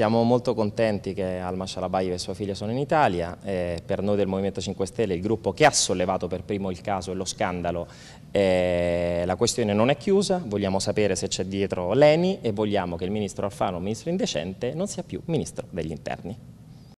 Siamo molto contenti che Alma Shalabayev e sua figlia sono in Italia, eh, per noi del Movimento 5 Stelle, il gruppo che ha sollevato per primo il caso e lo scandalo, eh, la questione non è chiusa, vogliamo sapere se c'è dietro l'ENI e vogliamo che il ministro Alfano, un ministro indecente, non sia più ministro degli interni.